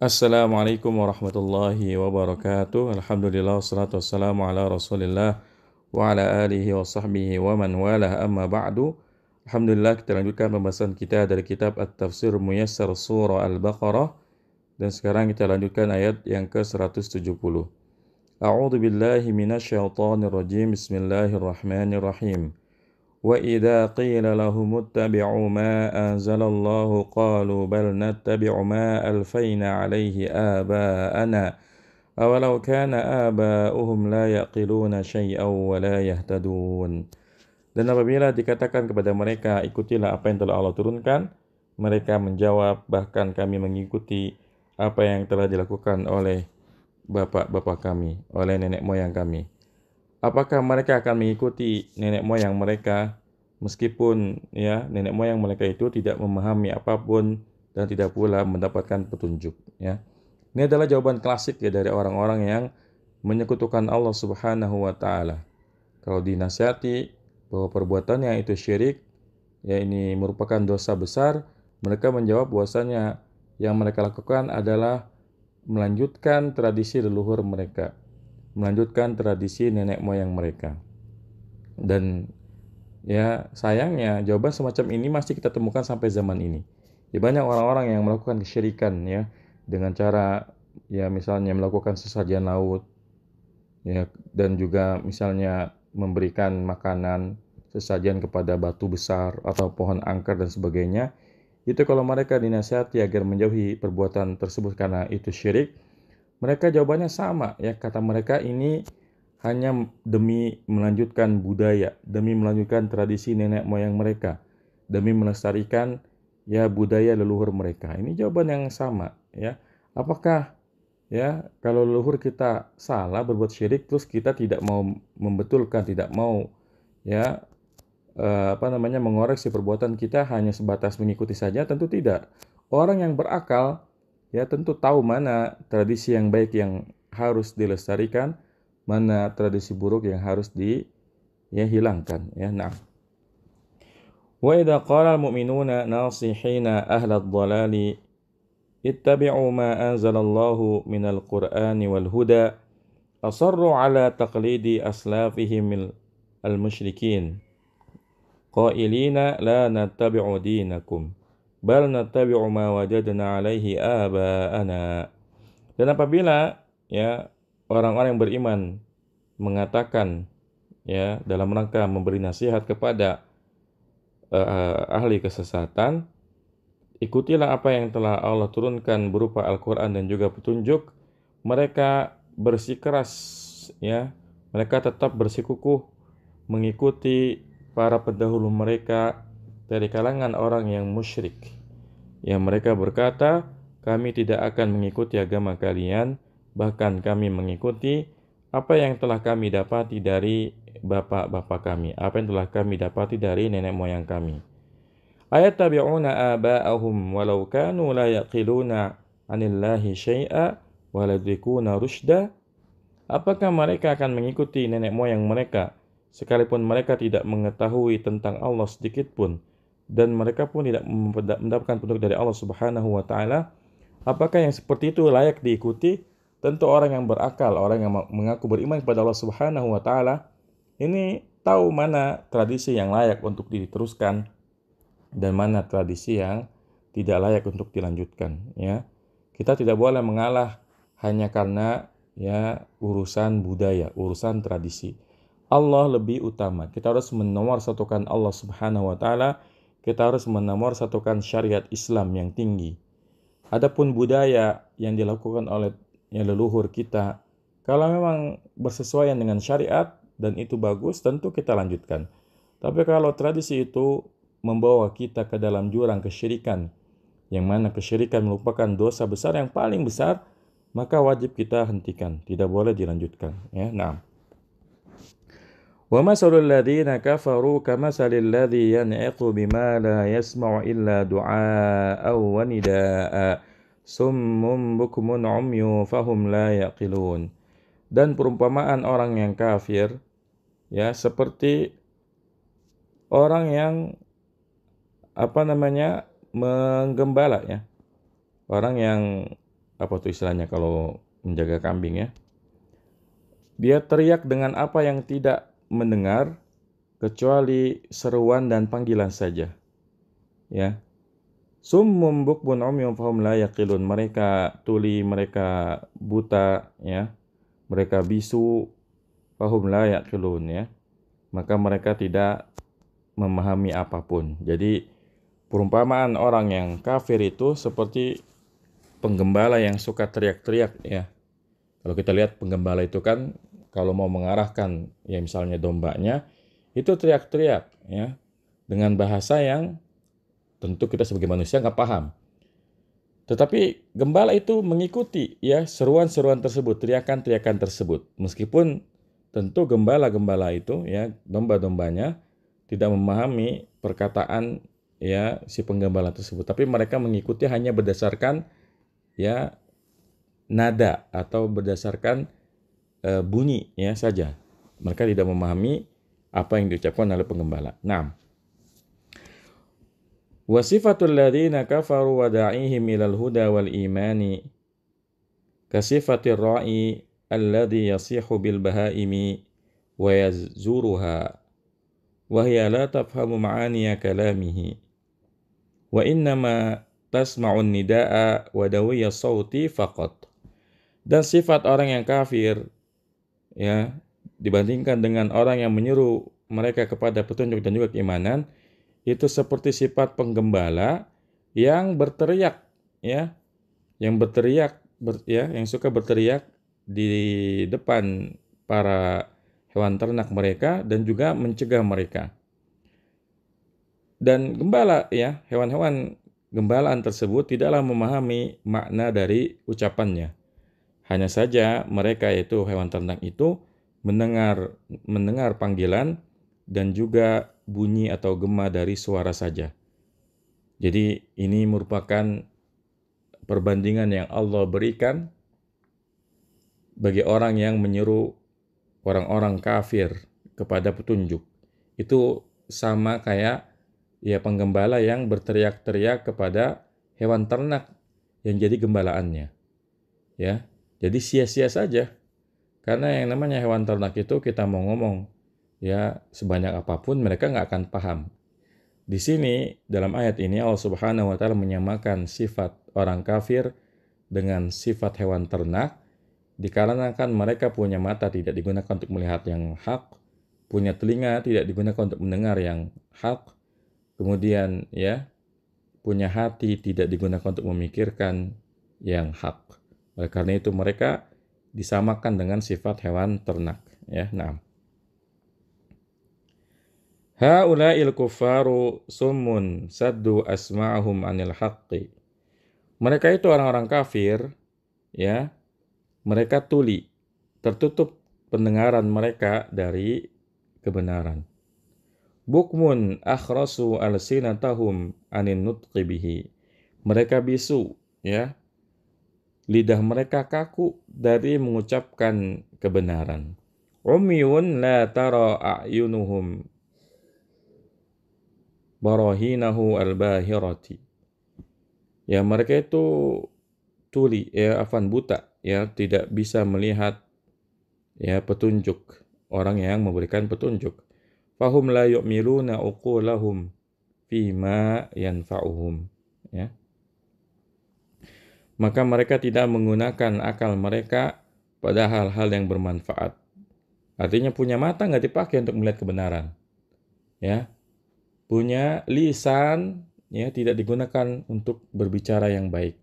Assalamualaikum warahmatullahi wabarakatuh. Alhamdulillah wassalatu wassalamu ala Rasulillah wa ala alihi wa sahbihi wa man wala amma ba'du. Alhamdulillah kita lanjutkan pembahasan kita dari kitab At-Tafsir Muyassar Surah Al-Baqarah dan sekarang kita lanjutkan ayat yang ke-170. A'udzu billahi minasyaitonir rajim. Bismillahirrahmanirrahim. وإذا قيل لهم اتبعوا ما أنزل الله قالوا بل نتبع ما ألفينا عليه آباءنا أولو كان آباؤهم لا يقلون شيئا ولا يهتدون Dan apabila dikatakan kepada mereka, ikutilah apa yang telah Allah turunkan, mereka menjawab, bahkan kami mengikuti apa yang telah dilakukan oleh bapak-bapak kami, oleh nenek moyang kami. Apakah mereka akan mengikuti nenek moyang mereka meskipun ya nenek moyang mereka itu tidak memahami apapun dan tidak pula mendapatkan petunjuk ya. Ini adalah jawaban klasik ya dari orang-orang yang menyekutukan Allah Subhanahu wa taala. Kalau dinasihati bahwa perbuatan yang itu syirik, ya ini merupakan dosa besar, mereka menjawab bahwasanya yang mereka lakukan adalah melanjutkan tradisi leluhur mereka, melanjutkan tradisi nenek moyang mereka. Dan Ya, sayangnya jawaban semacam ini masih kita temukan sampai zaman ini. Ya banyak orang-orang yang melakukan kesyirikan ya dengan cara ya misalnya melakukan sesajian laut ya dan juga misalnya memberikan makanan sesajian kepada batu besar atau pohon angker dan sebagainya itu kalau mereka dinasihati agar menjauhi perbuatan tersebut karena itu syirik mereka jawabannya sama ya kata mereka ini hanya demi melanjutkan budaya, demi melanjutkan tradisi nenek moyang mereka, demi melestarikan ya budaya leluhur mereka. Ini jawaban yang sama ya. Apakah ya kalau leluhur kita salah berbuat syirik terus kita tidak mau membetulkan, tidak mau ya eh, apa namanya mengoreksi perbuatan kita hanya sebatas mengikuti saja tentu tidak. Orang yang berakal ya tentu tahu mana tradisi yang baik yang harus dilestarikan mana tradisi buruk yang harus di ya hilangkan ya nah wa idza qala al mu'minuna nasihina ahla ad-dhalali ittabi'u ma anzalallahu min al-qur'ani wal huda asarru ala taqlidi aslafihim al musyrikin qailina la nattabi'u dinakum bal nattabi'u ma wajadna alaihi aba'ana dan apabila ya orang-orang yang beriman mengatakan ya dalam rangka memberi nasihat kepada uh, ahli kesesatan ikutilah apa yang telah Allah turunkan berupa Al-Qur'an dan juga petunjuk mereka bersikeras ya mereka tetap bersikukuh mengikuti para pendahulu mereka dari kalangan orang yang musyrik yang mereka berkata kami tidak akan mengikuti agama kalian Bahkan kami mengikuti apa yang telah kami dapati dari bapak-bapak kami, apa yang telah kami dapati dari nenek moyang kami. Ayat tabi'una aba'ahum walau kanu la yaqiluna anillahi syai'a waladrikuna rushda. Apakah mereka akan mengikuti nenek moyang mereka sekalipun mereka tidak mengetahui tentang Allah sedikit pun dan mereka pun tidak mendapatkan petunjuk dari Allah Subhanahu wa taala? Apakah yang seperti itu layak diikuti? Tentu orang yang berakal, orang yang mengaku beriman kepada Allah Subhanahu wa taala ini tahu mana tradisi yang layak untuk diteruskan dan mana tradisi yang tidak layak untuk dilanjutkan ya. Kita tidak boleh mengalah hanya karena ya urusan budaya, urusan tradisi. Allah lebih utama. Kita harus menomor satukan Allah Subhanahu wa taala. Kita harus menomor satukan syariat Islam yang tinggi. Adapun budaya yang dilakukan oleh ya leluhur kita. Kalau memang bersesuaian dengan syariat dan itu bagus, tentu kita lanjutkan. Tapi kalau tradisi itu membawa kita ke dalam jurang kesyirikan, yang mana kesyirikan merupakan dosa besar yang paling besar, maka wajib kita hentikan, tidak boleh dilanjutkan. Ya, nah. ومثل الذين كفروا كمثل الذي ينعق بما summum bukumun umyu fahum la yaqilun. Dan perumpamaan orang yang kafir ya seperti orang yang apa namanya menggembala ya. Orang yang apa tuh istilahnya kalau menjaga kambing ya. Dia teriak dengan apa yang tidak mendengar kecuali seruan dan panggilan saja. Ya, Summum om yang fahum la yaqilun. Mereka tuli, mereka buta ya. Mereka bisu fahum la yaqilun ya. Maka mereka tidak memahami apapun. Jadi perumpamaan orang yang kafir itu seperti penggembala yang suka teriak-teriak ya. Kalau kita lihat penggembala itu kan kalau mau mengarahkan ya misalnya dombanya itu teriak-teriak ya dengan bahasa yang Tentu kita sebagai manusia nggak paham. Tetapi gembala itu mengikuti ya seruan-seruan tersebut, teriakan-teriakan tersebut. Meskipun tentu gembala-gembala itu ya domba-dombanya tidak memahami perkataan ya si penggembala tersebut, tapi mereka mengikuti hanya berdasarkan ya nada atau berdasarkan e, bunyi ya saja. Mereka tidak memahami apa yang diucapkan oleh penggembala. Nah, Wasifatul ladhina kafaru wa da'ihim ilal huda wal imani Kasifatil ra'i alladhi yasihu bil bahaimi wa yazuruha wa hiya la tafhamu ma'aniya kalamihi wa innama tasma'un nida'a wa dawiya sawti faqat dan sifat orang yang kafir ya dibandingkan dengan orang yang menyuruh mereka kepada petunjuk dan juga keimanan itu seperti sifat penggembala yang berteriak ya yang berteriak ber, ya yang suka berteriak di depan para hewan ternak mereka dan juga mencegah mereka dan gembala ya hewan-hewan gembalaan tersebut tidaklah memahami makna dari ucapannya hanya saja mereka yaitu hewan ternak itu mendengar mendengar panggilan dan juga bunyi atau gema dari suara saja. Jadi ini merupakan perbandingan yang Allah berikan bagi orang yang menyeru orang-orang kafir kepada petunjuk. Itu sama kayak ya penggembala yang berteriak-teriak kepada hewan ternak yang jadi gembalaannya. Ya. Jadi sia-sia saja. Karena yang namanya hewan ternak itu kita mau ngomong ya sebanyak apapun mereka nggak akan paham. Di sini dalam ayat ini Allah Subhanahu wa taala menyamakan sifat orang kafir dengan sifat hewan ternak dikarenakan mereka punya mata tidak digunakan untuk melihat yang hak, punya telinga tidak digunakan untuk mendengar yang hak, kemudian ya punya hati tidak digunakan untuk memikirkan yang hak. Oleh karena itu mereka disamakan dengan sifat hewan ternak ya. Nah, Haula'il kufaru summun saddu asma'ahum anil haqqi. Mereka itu orang-orang kafir, ya. Mereka tuli, tertutup pendengaran mereka dari kebenaran. Bukmun akhrasu alsinatahum anin nutqi bihi. Mereka bisu, ya. Lidah mereka kaku dari mengucapkan kebenaran. Umyun la tara a'yunuhum barahinahu al-bahirati. Ya, mereka itu tuli, ya afan buta, ya tidak bisa melihat ya petunjuk orang yang memberikan petunjuk. Fahum la yu'miluna uqulahum fima yanfa'uhum. Ya. Maka mereka tidak menggunakan akal mereka pada hal-hal yang bermanfaat. Artinya punya mata nggak dipakai untuk melihat kebenaran. Ya, punya lisan ya tidak digunakan untuk berbicara yang baik,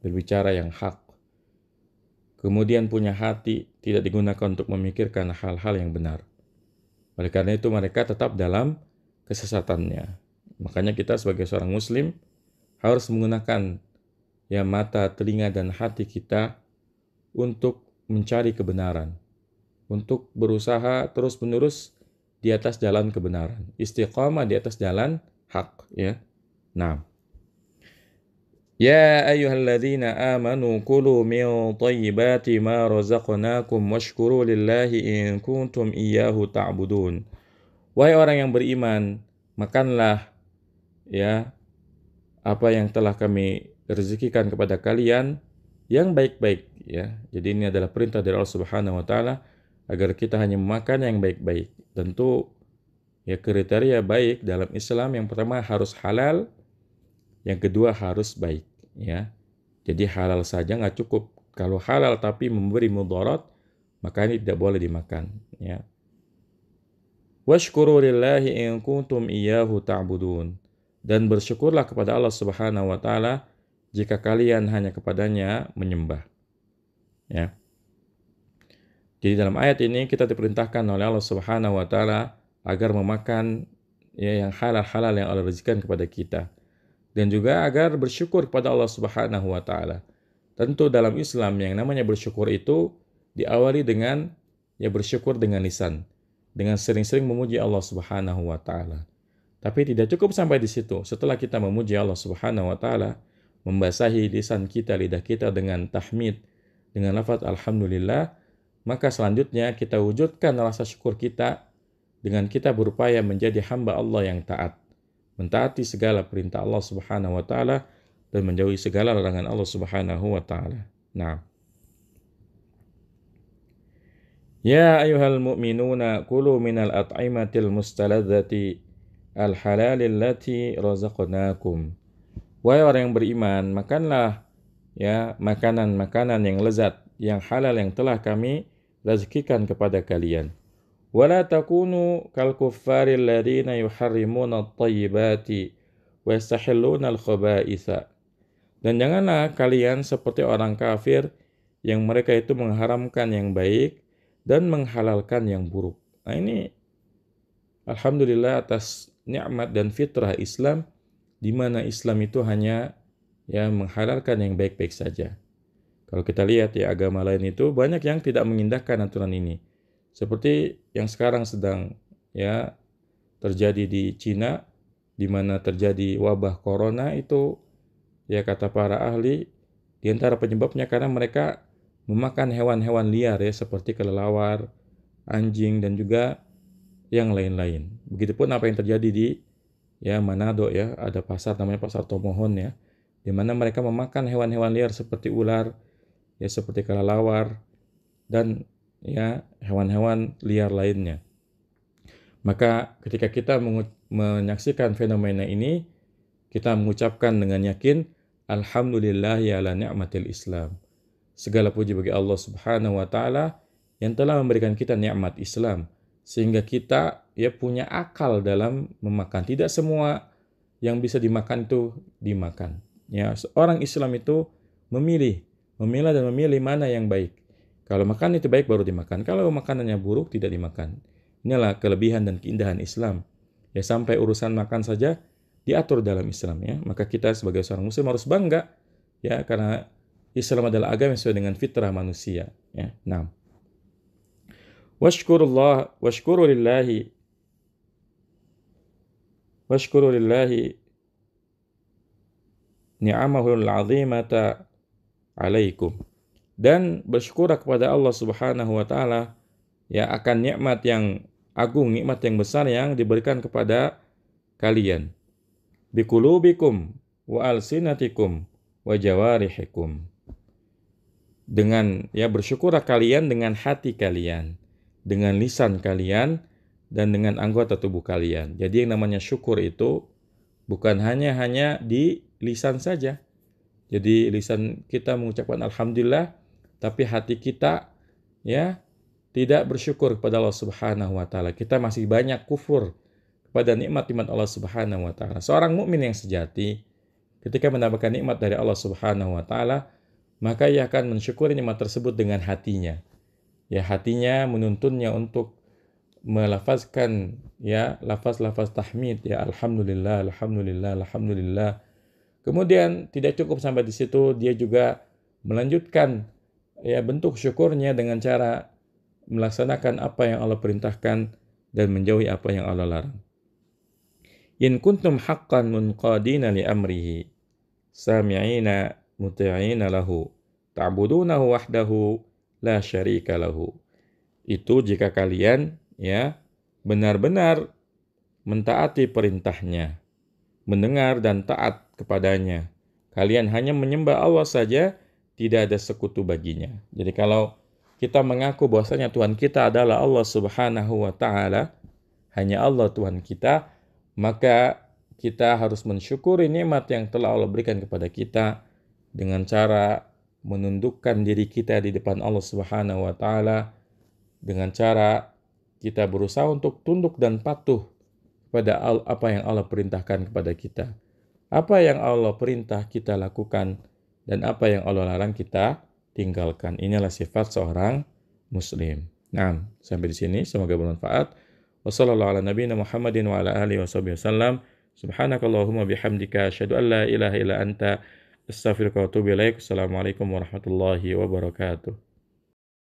berbicara yang hak. Kemudian punya hati tidak digunakan untuk memikirkan hal-hal yang benar. Oleh karena itu mereka tetap dalam kesesatannya. Makanya kita sebagai seorang muslim harus menggunakan ya mata, telinga dan hati kita untuk mencari kebenaran, untuk berusaha terus-menerus di atas jalan kebenaran, istiqamah di atas jalan hak ya. Nah. Ya ayyuhalladzina amanu kulu min thayyibati ma razaqnakum washkuru lillahi in kuntum iyyahu ta'budun. Wahai orang yang beriman, makanlah ya apa yang telah kami rezekikan kepada kalian yang baik-baik ya. Jadi ini adalah perintah dari Allah Subhanahu wa taala agar kita hanya memakan yang baik-baik. Tentu ya kriteria baik dalam Islam yang pertama harus halal, yang kedua harus baik ya. Jadi halal saja nggak cukup. Kalau halal tapi memberi mudarat, maka ini tidak boleh dimakan ya. Washkuru lillahi in kuntum iyyahu ta'budun. Dan bersyukurlah kepada Allah Subhanahu wa taala jika kalian hanya kepadanya menyembah. Ya. Jadi dalam ayat ini kita diperintahkan oleh Allah Subhanahu wa taala agar memakan ya yang halal-halal yang Allah rezekikan kepada kita dan juga agar bersyukur kepada Allah Subhanahu wa taala. Tentu dalam Islam yang namanya bersyukur itu diawali dengan ya bersyukur dengan lisan, dengan sering-sering memuji Allah Subhanahu wa taala. Tapi tidak cukup sampai di situ. Setelah kita memuji Allah Subhanahu wa taala, membasahi lisan kita, lidah kita dengan tahmid, dengan lafaz alhamdulillah, maka selanjutnya kita wujudkan rasa syukur kita dengan kita berupaya menjadi hamba Allah yang taat, mentaati segala perintah Allah Subhanahu wa taala dan menjauhi segala larangan Allah Subhanahu wa taala. Nah. Ya ayyuhal mu'minuna kulu minal at'imatil mustaladzati al halalillati lati Wahai orang yang beriman, makanlah ya makanan-makanan yang lezat, yang halal yang telah kami rezekikan kepada kalian. ولا تكونوا كالكفار الذين يحرمون الطيبات ويستحلون الخبائث dan janganlah kalian seperti orang kafir yang mereka itu mengharamkan yang baik dan menghalalkan yang buruk. Nah ini alhamdulillah atas nikmat dan fitrah Islam di mana Islam itu hanya ya menghalalkan yang baik-baik saja. Kalau kita lihat ya agama lain itu banyak yang tidak mengindahkan aturan ini. Seperti yang sekarang sedang ya terjadi di Cina di mana terjadi wabah corona itu ya kata para ahli di antara penyebabnya karena mereka memakan hewan-hewan liar ya seperti kelelawar, anjing dan juga yang lain-lain. Begitupun apa yang terjadi di ya Manado ya, ada pasar namanya pasar Tomohon ya, di mana mereka memakan hewan-hewan liar seperti ular, ya seperti kelelawar dan ya hewan-hewan liar lainnya. Maka ketika kita menyaksikan fenomena ini, kita mengucapkan dengan yakin alhamdulillah ya la ni'matil Islam. Segala puji bagi Allah Subhanahu wa taala yang telah memberikan kita nikmat Islam sehingga kita ya punya akal dalam memakan. Tidak semua yang bisa dimakan itu dimakan. Ya, seorang Islam itu memilih Memilah dan memilih mana yang baik. Kalau makan itu baik baru dimakan. Kalau makanannya buruk tidak dimakan. Inilah kelebihan dan keindahan Islam. Ya sampai urusan makan saja diatur dalam Islam ya. Maka kita sebagai seorang muslim harus bangga ya karena Islam adalah agama yang sesuai dengan fitrah manusia ya. Nah. Washkurullah washkurulillahi washkurulillahi ni'amahul azimata alaikum dan bersyukur kepada Allah Subhanahu wa taala ya akan nikmat yang agung, nikmat yang besar yang diberikan kepada kalian. Bikulubikum wa alsinatikum wa jawarihikum. Dengan ya bersyukur kalian dengan hati kalian, dengan lisan kalian dan dengan anggota tubuh kalian. Jadi yang namanya syukur itu bukan hanya hanya di lisan saja, jadi lisan kita mengucapkan alhamdulillah tapi hati kita ya tidak bersyukur kepada Allah Subhanahu wa taala. Kita masih banyak kufur kepada nikmat-nikmat Allah Subhanahu wa taala. Seorang mukmin yang sejati ketika mendapatkan nikmat dari Allah Subhanahu wa taala, maka ia akan mensyukuri nikmat tersebut dengan hatinya. Ya hatinya menuntunnya untuk melafazkan ya lafaz-lafaz tahmid ya alhamdulillah alhamdulillah alhamdulillah Kemudian tidak cukup sampai di situ, dia juga melanjutkan ya bentuk syukurnya dengan cara melaksanakan apa yang Allah perintahkan dan menjauhi apa yang Allah larang. In kuntum haqqan munqadina li amrihi sami'ina muti'ina lahu ta'budunahu wahdahu la syarika lahu. Itu jika kalian ya benar-benar mentaati perintahnya, mendengar dan taat kepadanya. Kalian hanya menyembah Allah saja, tidak ada sekutu baginya. Jadi kalau kita mengaku bahwasanya Tuhan kita adalah Allah Subhanahu wa taala, hanya Allah Tuhan kita, maka kita harus mensyukuri nikmat yang telah Allah berikan kepada kita dengan cara menundukkan diri kita di depan Allah Subhanahu wa taala dengan cara kita berusaha untuk tunduk dan patuh pada apa yang Allah perintahkan kepada kita apa yang Allah perintah kita lakukan dan apa yang Allah larang kita tinggalkan. Inilah sifat seorang muslim. Nah, sampai di sini semoga bermanfaat. Wassalamualaikum warahmatullahi wabarakatuh.